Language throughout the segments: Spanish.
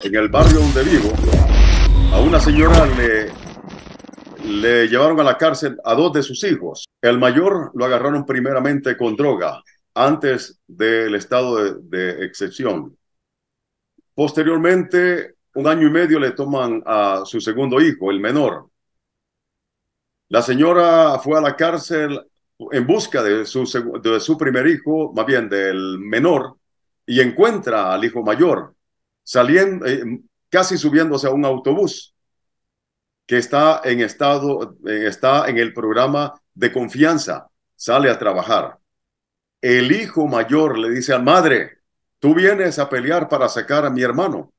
En el barrio donde vivo, a una señora le, llevaron a la cárcel a dos de sus hijos. El mayor lo agarraron primeramente con droga antes del estado de, excepción. Posteriormente, un año y medio le toman a su segundo hijo, el menor. La señora fue a la cárcel en busca de su, de su primer hijo, más bien del menor, y encuentra al hijo mayor, saliendo, eh, casi subiéndose a un autobús que está en estado, está en el programa de confianza, sale a trabajar. El hijo mayor le dice al madre, tú vienes a pelear para sacar a mi hermano.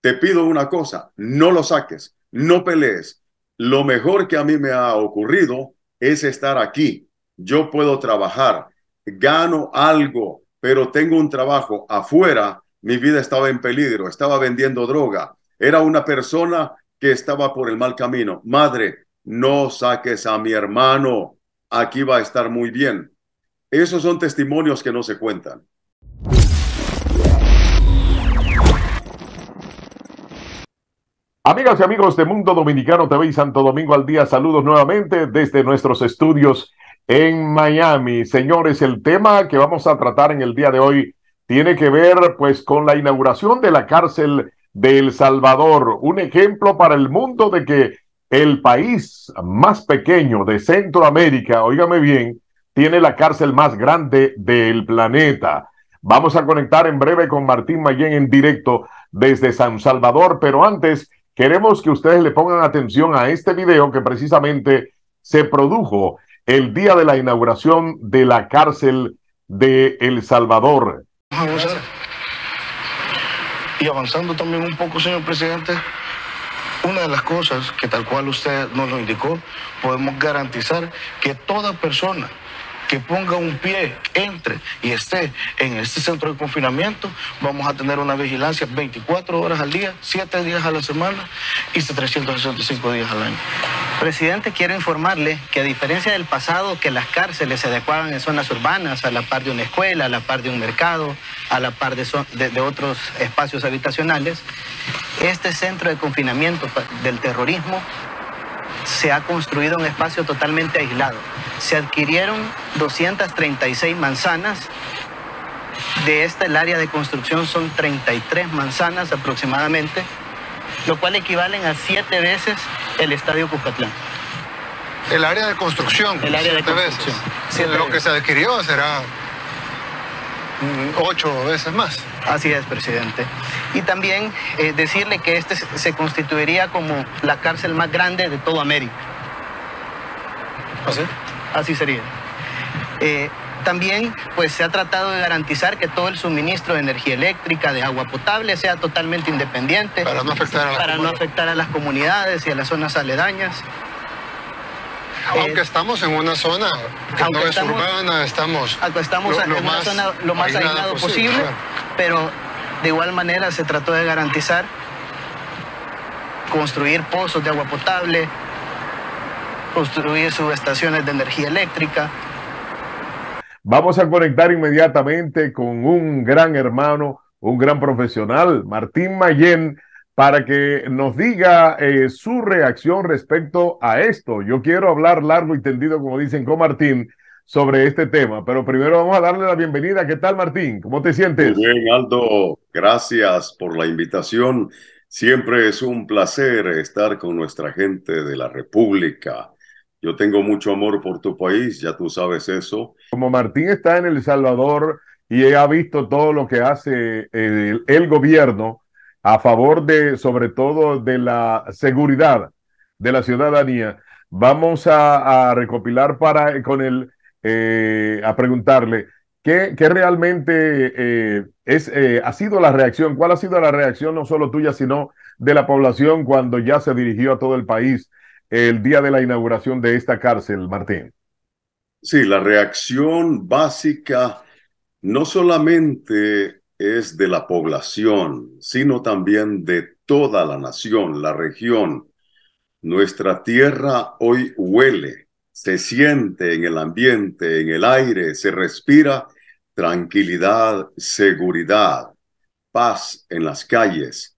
Te pido una cosa, no lo saques, no pelees. Lo mejor que a mí me ha ocurrido es estar aquí. Yo puedo trabajar, gano algo, pero tengo un trabajo afuera mi vida estaba en peligro, estaba vendiendo droga, era una persona que estaba por el mal camino. Madre, no saques a mi hermano, aquí va a estar muy bien. Esos son testimonios que no se cuentan. Amigas y amigos de Mundo Dominicano TV y Santo Domingo al día, saludos nuevamente desde nuestros estudios en Miami. Señores, el tema que vamos a tratar en el día de hoy tiene que ver pues con la inauguración de la cárcel de El Salvador, un ejemplo para el mundo de que el país más pequeño de Centroamérica, óigame bien, tiene la cárcel más grande del planeta. Vamos a conectar en breve con Martín Mayén en directo desde San Salvador, pero antes queremos que ustedes le pongan atención a este video que precisamente se produjo el día de la inauguración de la cárcel de El Salvador a Y avanzando también un poco, señor presidente, una de las cosas que tal cual usted nos lo indicó, podemos garantizar que toda persona que ponga un pie, entre y esté en este centro de confinamiento, vamos a tener una vigilancia 24 horas al día, 7 días a la semana y 365 días al año. Presidente, quiero informarle que a diferencia del pasado, que las cárceles se adecuaban en zonas urbanas, a la par de una escuela, a la par de un mercado, a la par de, de, otros espacios habitacionales, este centro de confinamiento del terrorismo se ha construido en un espacio totalmente aislado se adquirieron 236 manzanas. De esta, el área de construcción son 33 manzanas aproximadamente, lo cual equivalen a siete veces el Estadio Cucatlán. El área de construcción, el área de lo que se adquirió será mm, ocho veces más. Así es, presidente. Y también eh, decirle que este se constituiría como la cárcel más grande de toda América. ¿Así? ¿Ah, así sería. Eh, también pues, se ha tratado de garantizar que todo el suministro de energía eléctrica, de agua potable, sea totalmente independiente. Para no afectar a, para no afectar a las comunidades y a las zonas aledañas. Aunque eh, estamos en una zona que no es urbana, estamos, estamos lo, en una zona lo más aislado posible pero de igual manera se trató de garantizar construir pozos de agua potable, construir sus estaciones de energía eléctrica. Vamos a conectar inmediatamente con un gran hermano, un gran profesional, Martín Mayén, para que nos diga eh, su reacción respecto a esto. Yo quiero hablar largo y tendido, como dicen con Martín, sobre este tema, pero primero vamos a darle la bienvenida. ¿Qué tal, Martín? ¿Cómo te sientes? Muy bien, Aldo. Gracias por la invitación. Siempre es un placer estar con nuestra gente de la República yo tengo mucho amor por tu país, ya tú sabes eso. Como Martín está en El Salvador y ha visto todo lo que hace eh, el, gobierno a favor de, sobre todo, de la seguridad de la ciudadanía, vamos a, recopilar para con él eh, a preguntarle qué, realmente eh, es, ha sido la reacción, cuál ha sido la reacción no solo tuya, sino de la población cuando ya se dirigió a todo el país el día de la inauguración de esta cárcel, Martín? Sí, la reacción básica no solamente es de la población, sino también de toda la nación, la región. Nuestra tierra hoy huele, se siente en el ambiente, en el aire, se respira tranquilidad, seguridad, paz en las calles.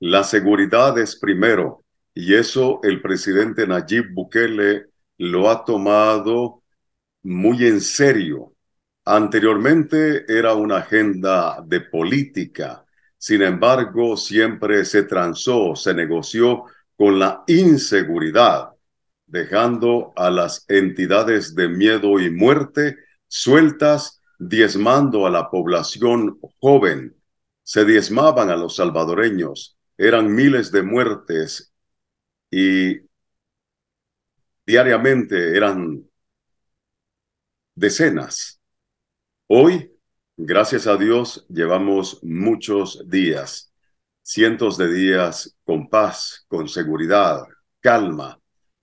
La seguridad es primero, y eso el presidente Nayib Bukele lo ha tomado muy en serio. Anteriormente era una agenda de política, sin embargo siempre se transó, se negoció con la inseguridad, dejando a las entidades de miedo y muerte sueltas, diezmando a la población joven. Se diezmaban a los salvadoreños, eran miles de muertes y diariamente eran decenas. Hoy, gracias a Dios, llevamos muchos días, cientos de días con paz, con seguridad, calma.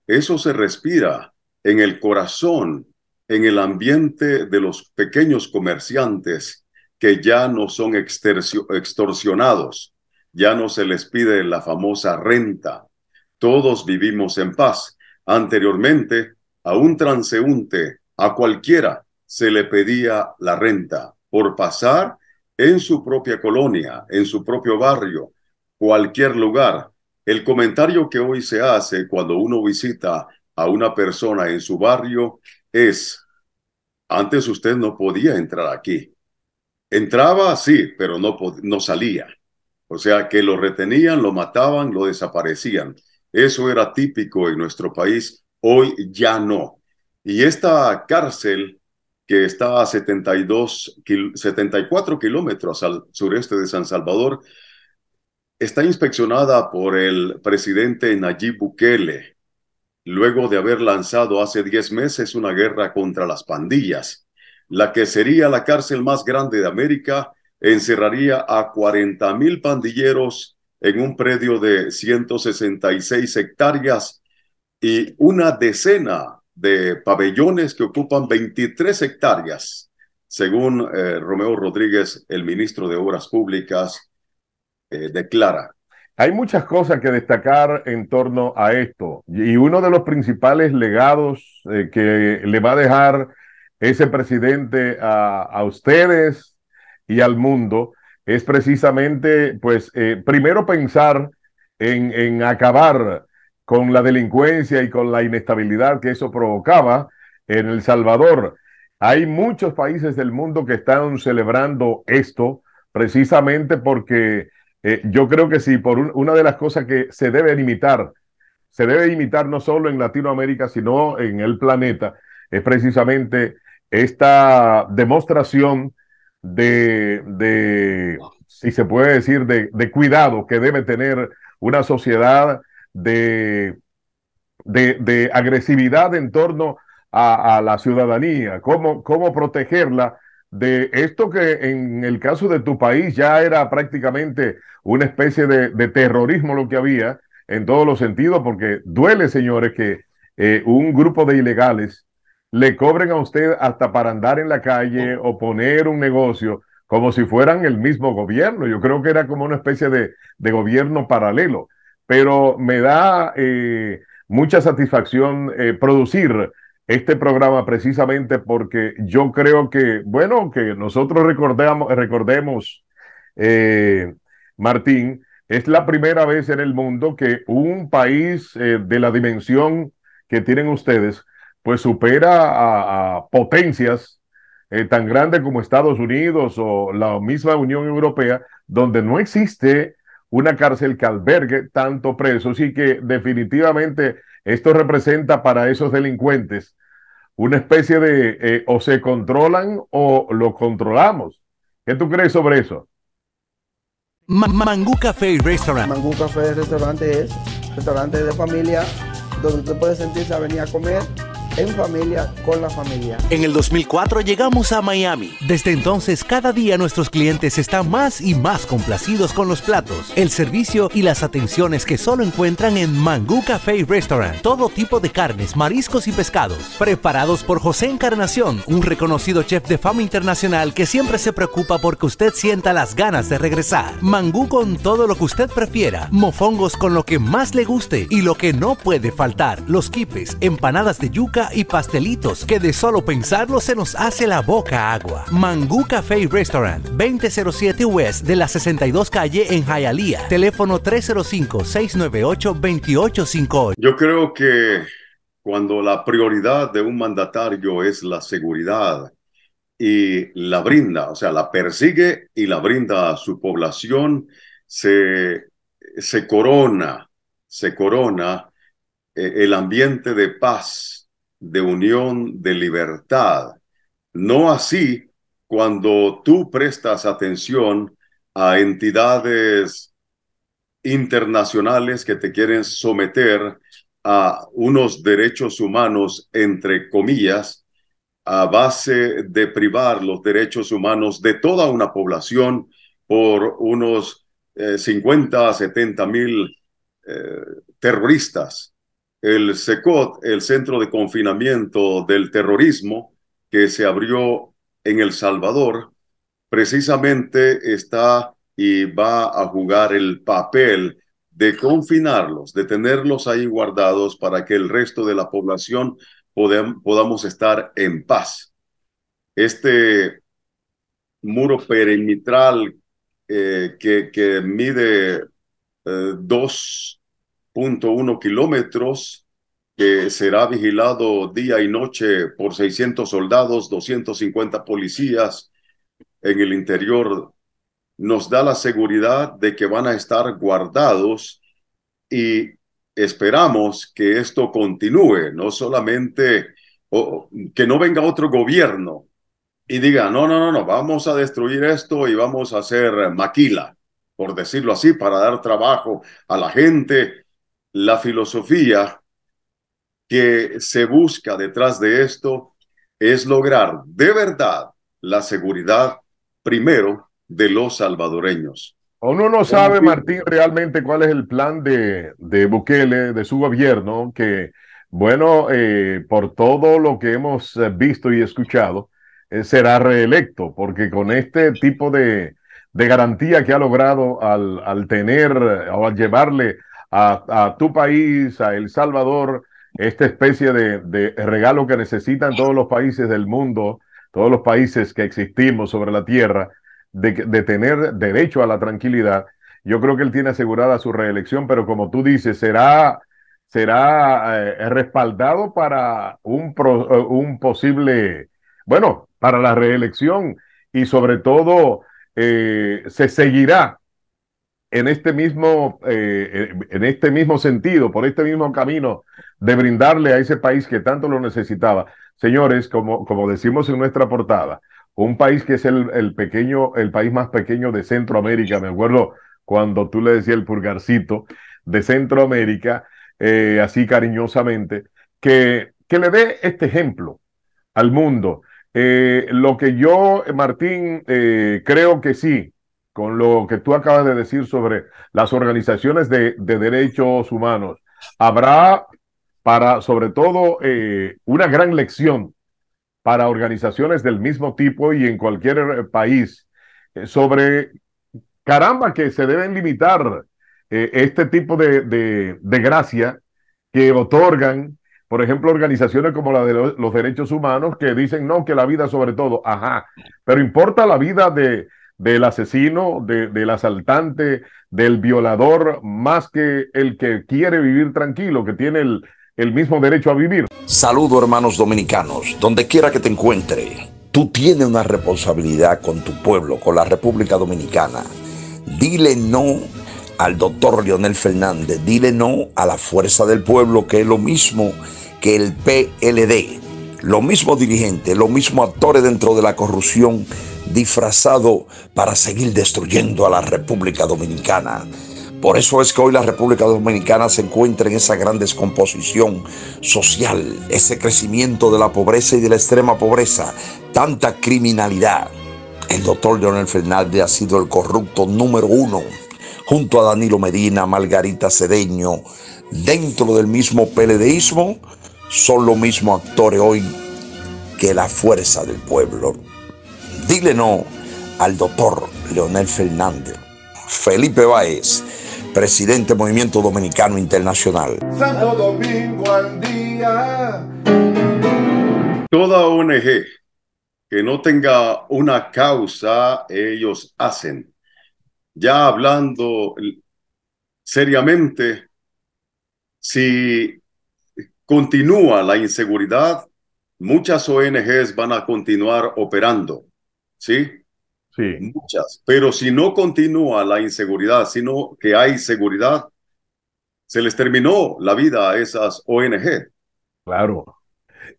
Eso se respira en el corazón, en el ambiente de los pequeños comerciantes que ya no son extorsionados, ya no se les pide la famosa renta, todos vivimos en paz. Anteriormente, a un transeúnte, a cualquiera, se le pedía la renta por pasar en su propia colonia, en su propio barrio, cualquier lugar. El comentario que hoy se hace cuando uno visita a una persona en su barrio es, antes usted no podía entrar aquí. Entraba, sí, pero no, no salía. O sea, que lo retenían, lo mataban, lo desaparecían. Eso era típico en nuestro país, hoy ya no. Y esta cárcel que está a 72, 74 kilómetros al sureste de San Salvador, está inspeccionada por el presidente Nayib Bukele, luego de haber lanzado hace 10 meses una guerra contra las pandillas. La que sería la cárcel más grande de América encerraría a 40 mil pandilleros en un predio de 166 hectáreas y una decena de pabellones que ocupan 23 hectáreas, según eh, Romeo Rodríguez, el ministro de Obras Públicas, eh, declara. Hay muchas cosas que destacar en torno a esto y uno de los principales legados eh, que le va a dejar ese presidente a, a ustedes y al mundo es precisamente, pues, eh, primero pensar en, acabar con la delincuencia y con la inestabilidad que eso provocaba en El Salvador. Hay muchos países del mundo que están celebrando esto precisamente porque eh, yo creo que sí, por una de las cosas que se debe imitar, se debe imitar no solo en Latinoamérica, sino en el planeta, es precisamente esta demostración de, de si se puede decir, de, cuidado que debe tener una sociedad de, de, agresividad en torno a, la ciudadanía, cómo, cómo protegerla de esto que en el caso de tu país ya era prácticamente una especie de, terrorismo lo que había en todos los sentidos, porque duele, señores, que eh, un grupo de ilegales le cobren a usted hasta para andar en la calle o poner un negocio, como si fueran el mismo gobierno. Yo creo que era como una especie de, gobierno paralelo. Pero me da eh, mucha satisfacción eh, producir este programa precisamente porque yo creo que, bueno, que nosotros recordemos, recordemos eh, Martín, es la primera vez en el mundo que un país de la dimensión que tienen ustedes pues supera a, potencias eh, tan grandes como Estados Unidos o la misma Unión Europea, donde no existe una cárcel que albergue tanto presos y que definitivamente esto representa para esos delincuentes una especie de eh, o se controlan o lo controlamos. ¿Qué tú crees sobre eso? Café y Restaurant. Café Restaurante es restaurante de familia donde usted puede sentirse a venir a comer en familia, con la familia. En el 2004 llegamos a Miami. Desde entonces, cada día nuestros clientes están más y más complacidos con los platos, el servicio y las atenciones que solo encuentran en Mangú Café Restaurant. Todo tipo de carnes, mariscos y pescados, preparados por José Encarnación, un reconocido chef de fama internacional que siempre se preocupa porque usted sienta las ganas de regresar. Mangú con todo lo que usted prefiera, mofongos con lo que más le guste y lo que no puede faltar, los quipes, empanadas de yuca, y pastelitos que de solo pensarlo se nos hace la boca agua. Mangú Café Restaurant, 2007 West de la 62 calle en Jayalía, Teléfono 305-698-2858. Yo creo que cuando la prioridad de un mandatario es la seguridad y la brinda, o sea, la persigue y la brinda a su población, se, corona, se corona eh, el ambiente de paz de unión, de libertad. No así cuando tú prestas atención a entidades internacionales que te quieren someter a unos derechos humanos, entre comillas, a base de privar los derechos humanos de toda una población por unos 50 a 70 mil eh, terroristas el SECOT, el Centro de Confinamiento del Terrorismo, que se abrió en El Salvador, precisamente está y va a jugar el papel de confinarlos, de tenerlos ahí guardados para que el resto de la población podamos estar en paz. Este muro perimetral eh, que, mide eh, dos uno kilómetros, que será vigilado día y noche por 600 soldados, 250 policías en el interior, nos da la seguridad de que van a estar guardados y esperamos que esto continúe, no solamente que no venga otro gobierno y diga, no, no, no, no, vamos a destruir esto y vamos a hacer maquila, por decirlo así, para dar trabajo a la gente la filosofía que se busca detrás de esto es lograr de verdad la seguridad primero de los salvadoreños. Uno no sabe, Martín, realmente cuál es el plan de, de Bukele, de su gobierno, que, bueno, eh, por todo lo que hemos eh, visto y escuchado, eh, será reelecto, porque con este tipo de, de garantía que ha logrado al, al tener o al llevarle a, tu país, a El Salvador, esta especie de, regalo que necesitan todos los países del mundo, todos los países que existimos sobre la tierra, de, tener derecho a la tranquilidad. Yo creo que él tiene asegurada su reelección, pero como tú dices, será, será eh, respaldado para un, eh, un posible, bueno, para la reelección y sobre todo eh, se seguirá en este mismo, eh, eh, en este mismo sentido, por este mismo camino de brindarle a ese país que tanto lo necesitaba. Señores, como, como decimos en nuestra portada, un país que es el, pequeño, el país más pequeño de Centroamérica, me acuerdo cuando tú le decías el purgarcito de Centroamérica, eh, así cariñosamente, que, que le dé este ejemplo al mundo. lo que yo, Martín, creo que sí, con lo que tú acabas de decir sobre las organizaciones de, derechos humanos. Habrá para, sobre todo, eh, una gran lección para organizaciones del mismo tipo y en cualquier eh, país eh, sobre, caramba, que se deben limitar este tipo de, de gracia que otorgan, por ejemplo, organizaciones como la de los derechos humanos que dicen, no, que la vida sobre todo, ajá, pero importa la vida de del asesino, del asaltante, del violador, más que el que quiere vivir tranquilo, que tiene el, el mismo derecho a vivir. Saludo hermanos dominicanos, donde quiera que te encuentre. Tú tienes una responsabilidad con tu pueblo, con la República Dominicana. Dile no al doctor Leonel Fernández, dile no a la fuerza del pueblo, que es lo mismo que el PLD los mismos dirigentes, los mismos actores dentro de la corrupción, disfrazado para seguir destruyendo a la República Dominicana. Por eso es que hoy la República Dominicana se encuentra en esa gran descomposición social, ese crecimiento de la pobreza y de la extrema pobreza, tanta criminalidad. El doctor Leonel Fernández ha sido el corrupto número uno, junto a Danilo Medina, Margarita Cedeño, dentro del mismo peledeísmo son los mismos actores hoy que la fuerza del pueblo. Dile no al doctor Leonel Fernández. Felipe Báez, presidente del Movimiento Dominicano Internacional. Santo Domingo al día. Toda ONG que no tenga una causa, ellos hacen. Ya hablando seriamente, si Continúa la inseguridad, muchas ONGs van a continuar operando, ¿sí? Sí. Muchas, pero si no continúa la inseguridad, sino que hay seguridad, se les terminó la vida a esas ONG. Claro.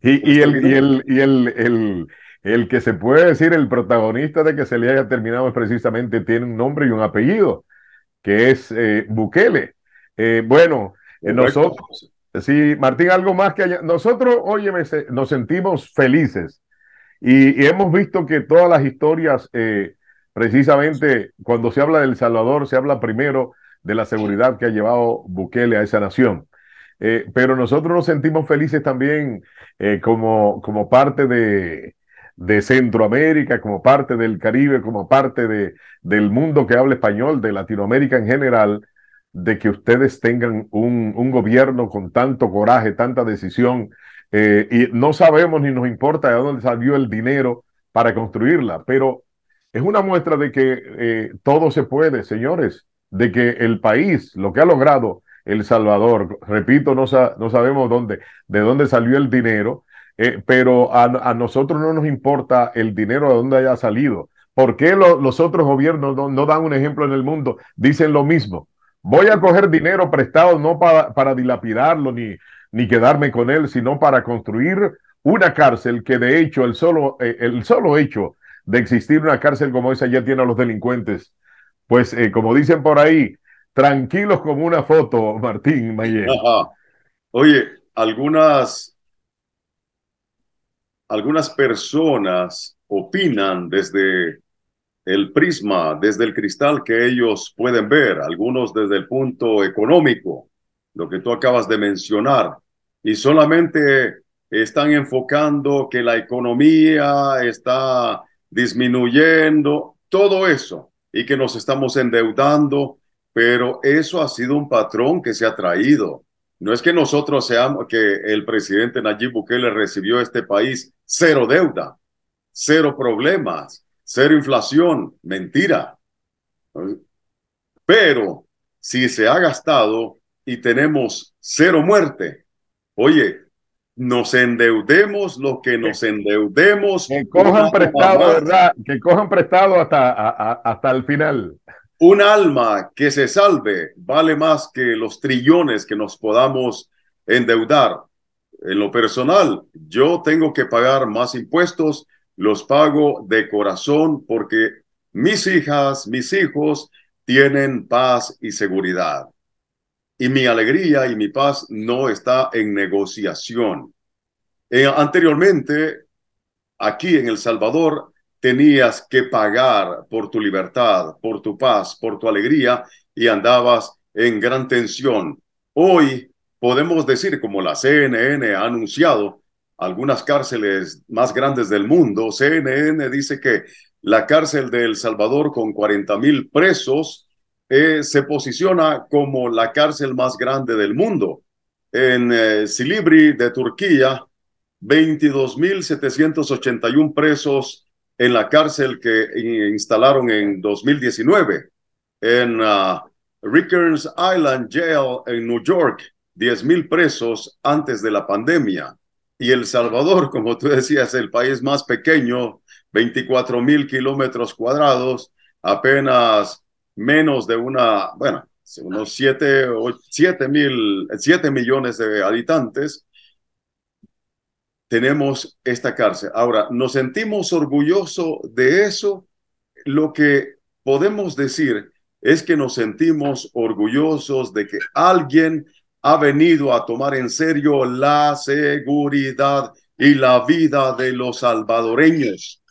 Y, pues el, el, y el, el, el, que se puede decir el protagonista de que se le haya terminado es precisamente tiene un nombre y un apellido, que es eh, Bukele. Eh, bueno, eh, nosotros, Sí, Martín, algo más que Nosotros, óyeme, nos sentimos felices y, hemos visto que todas las historias, eh, precisamente cuando se habla del Salvador, se habla primero de la seguridad que ha llevado Bukele a esa nación. Eh, pero nosotros nos sentimos felices también eh, como, parte de, de Centroamérica, como parte del Caribe, como parte de, del mundo que habla español, de Latinoamérica en general, de que ustedes tengan un, un gobierno con tanto coraje, tanta decisión, eh, y no sabemos ni nos importa de dónde salió el dinero para construirla, pero es una muestra de que eh, todo se puede, señores, de que el país, lo que ha logrado El Salvador, repito, no, no sabemos dónde, de dónde salió el dinero, eh, pero a, nosotros no nos importa el dinero de dónde haya salido. porque qué los otros gobiernos no dan un ejemplo en el mundo? Dicen lo mismo. Voy a coger dinero prestado no para, dilapidarlo ni, ni quedarme con él, sino para construir una cárcel que de hecho el solo, eh, el solo hecho de existir una cárcel como esa ya tiene a los delincuentes. Pues eh, como dicen por ahí, tranquilos como una foto, Martín Mayer. Oye, algunas, algunas personas opinan desde el prisma desde el cristal que ellos pueden ver, algunos desde el punto económico, lo que tú acabas de mencionar, y solamente están enfocando que la economía está disminuyendo, todo eso, y que nos estamos endeudando, pero eso ha sido un patrón que se ha traído. No es que nosotros seamos, que el presidente Nayib Bukele recibió este país cero deuda, cero problemas, cero inflación, mentira. Pero si se ha gastado y tenemos cero muerte, oye, nos endeudemos los que nos endeudemos. Que cojan prestado, ¿verdad? Que cojan prestado hasta, hasta el final. Un alma que se salve vale más que los trillones que nos podamos endeudar. En lo personal, yo tengo que pagar más impuestos los pago de corazón porque mis hijas, mis hijos tienen paz y seguridad. Y mi alegría y mi paz no está en negociación. Eh, anteriormente, aquí en El Salvador, tenías que pagar por tu libertad, por tu paz, por tu alegría y andabas en gran tensión. Hoy podemos decir, como la CNN ha anunciado, algunas cárceles más grandes del mundo. CNN dice que la cárcel de El Salvador con 40 mil presos eh, se posiciona como la cárcel más grande del mundo. En eh, Silibri de Turquía, 22.781 presos en la cárcel que instalaron en 2019. En ah, Island Jail en New York, 10.000 presos antes de la pandemia y El Salvador, como tú decías, el país más pequeño, 24 mil kilómetros cuadrados, apenas menos de una, bueno, unos 7, mil, siete millones de habitantes, tenemos esta cárcel. Ahora, nos sentimos orgullosos de eso. Lo que podemos decir es que nos sentimos orgullosos de que alguien ha venido a tomar en serio la seguridad y la vida de los salvadoreños.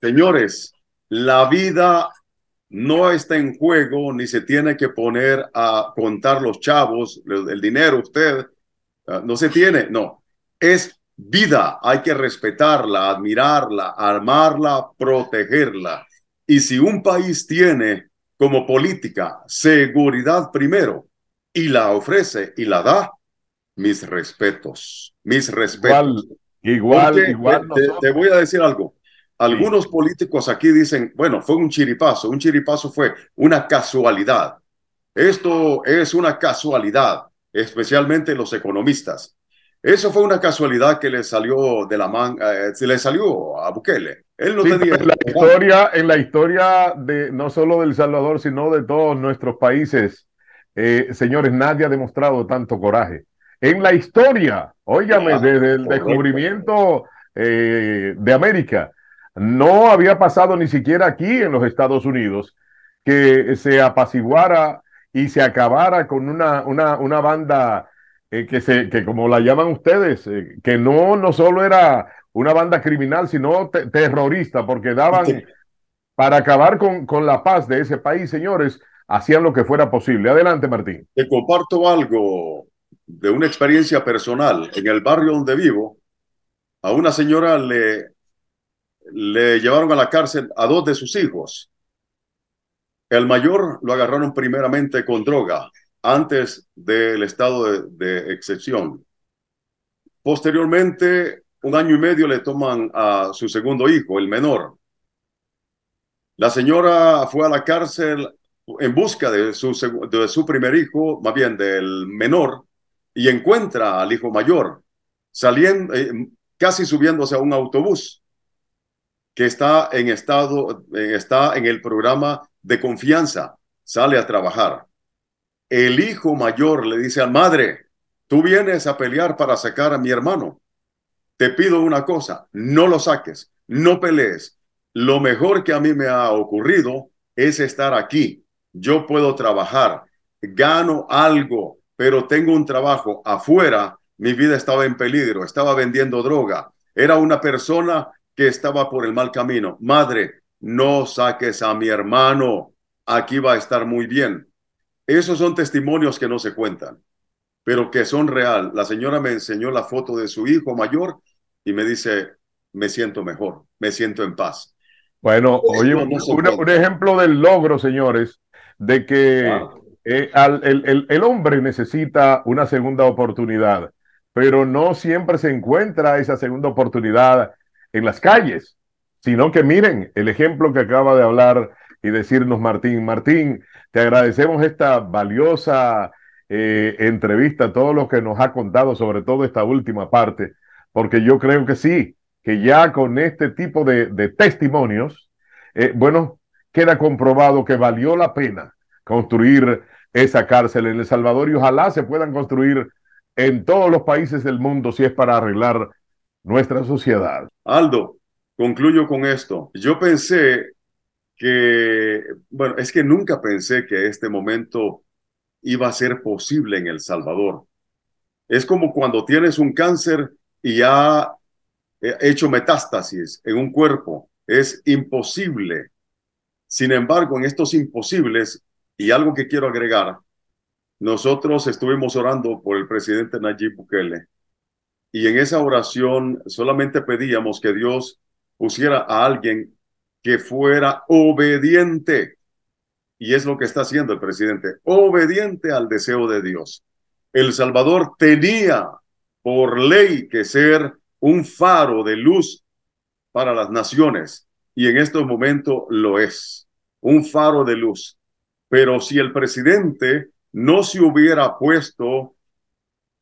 Señores, la vida no está en juego ni se tiene que poner a contar los chavos, el, dinero, usted, ah, no se tiene, no, es vida, hay que respetarla, admirarla, armarla, protegerla. Y si un país tiene como política seguridad primero, y la ofrece y la da, mis respetos, mis respetos. Igual, igual, te, voy a decir algo. Algunos políticos aquí dicen, bueno, fue un chiripazo, un chiripazo fue una casualidad. Esto es una casualidad, especialmente los economistas. Eso fue una casualidad que le salió de la manga, eh, si le salió a Bukele. Él no tenía en la historia, en la historia de no solo del Salvador, sino de todos nuestros países eh, señores, nadie ha demostrado tanto coraje. En la historia, óigame, desde el descubrimiento eh, de América, no había pasado ni siquiera aquí en los Estados Unidos que se apaciguara y se acabara con una, una, banda eh, que, se, que, como la llaman ustedes, que no, no solo era una banda criminal, sino terrorista, porque daban para acabar con, con, la paz de ese país, señores hacían lo que fuera posible. Adelante, Martín. Te comparto algo de una experiencia personal. En el barrio donde vivo, a una señora le, llevaron a la cárcel a dos de sus hijos. El mayor lo agarraron primeramente con droga, antes del estado de, de excepción. Posteriormente, un año y medio le toman a su segundo hijo, el menor. La señora fue a la cárcel en busca de su, de su primer hijo, más bien del menor, y encuentra al hijo mayor, saliendo, eh, casi subiéndose a un autobús que está en estado, está en el programa de confianza, sale a trabajar. El hijo mayor le dice al madre, tú vienes a pelear para sacar a mi hermano. Te pido una cosa, no lo saques, no pelees. Lo mejor que a mí me ha ocurrido es estar aquí yo puedo trabajar, gano algo, pero tengo un trabajo afuera, mi vida estaba en peligro, estaba vendiendo droga, era una persona que estaba por el mal camino. Madre, no saques a mi hermano, aquí va a estar muy bien. Esos son testimonios que no se cuentan, pero que son real. La señora me enseñó la foto de su hijo mayor y me dice, me siento mejor, me siento en paz. Bueno, oye, un ejemplo del logro, señores, de que eh, el, hombre necesita una segunda oportunidad, pero no siempre se encuentra esa segunda oportunidad en las calles, sino que miren el ejemplo que acaba de hablar y decirnos Martín. Martín, te agradecemos esta valiosa eh, entrevista, todo lo que nos ha contado, sobre todo esta última parte, porque yo creo que sí, que ya con este tipo de, testimonios, eh, bueno, queda comprobado que valió la pena construir esa cárcel en El Salvador y ojalá se puedan construir en todos los países del mundo si es para arreglar nuestra sociedad. Aldo, concluyo con esto. Yo pensé que, bueno, es que nunca pensé que este momento iba a ser posible en El Salvador. Es como cuando tienes un cáncer y ha eh, hecho metástasis en un cuerpo. Es imposible sin embargo, en estos imposibles, y algo que quiero agregar, nosotros estuvimos orando por el presidente Nayib Bukele y en esa oración solamente pedíamos que Dios pusiera a alguien que fuera obediente. Y es lo que está haciendo el presidente, obediente al deseo de Dios. El Salvador tenía por ley que ser un faro de luz para las naciones y en estos momentos lo es, un faro de luz. Pero si el presidente no se hubiera puesto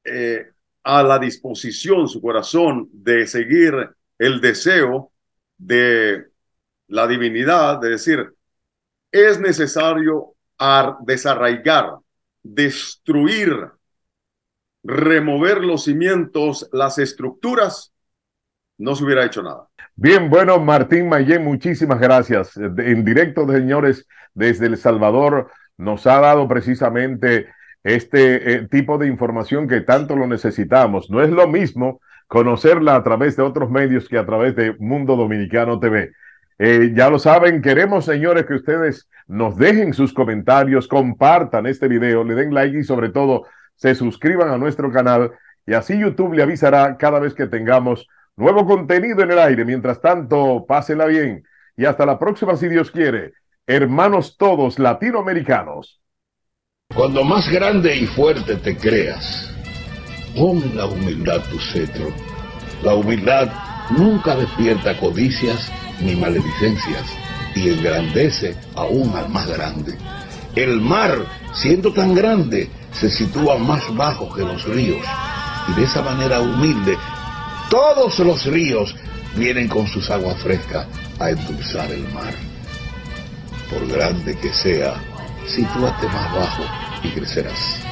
eh, a la disposición, su corazón, de seguir el deseo de la divinidad, de decir, es necesario desarraigar, destruir, remover los cimientos, las estructuras, no se hubiera hecho nada. Bien, bueno, Martín Mayé, muchísimas gracias. Eh, en directo, señores, desde El Salvador nos ha dado precisamente este eh, tipo de información que tanto lo necesitamos. No es lo mismo conocerla a través de otros medios que a través de Mundo Dominicano TV. Eh, ya lo saben, queremos, señores, que ustedes nos dejen sus comentarios, compartan este video, le den like y sobre todo se suscriban a nuestro canal y así YouTube le avisará cada vez que tengamos Nuevo contenido en el aire. Mientras tanto, pásenla bien. Y hasta la próxima, si Dios quiere. Hermanos todos latinoamericanos. Cuando más grande y fuerte te creas, pon la humildad tu cetro. La humildad nunca despierta codicias ni maledicencias y engrandece aún al más grande. El mar, siendo tan grande, se sitúa más bajo que los ríos y de esa manera humilde todos los ríos vienen con sus aguas frescas a endulzar el mar. Por grande que sea, sitúate más bajo y crecerás.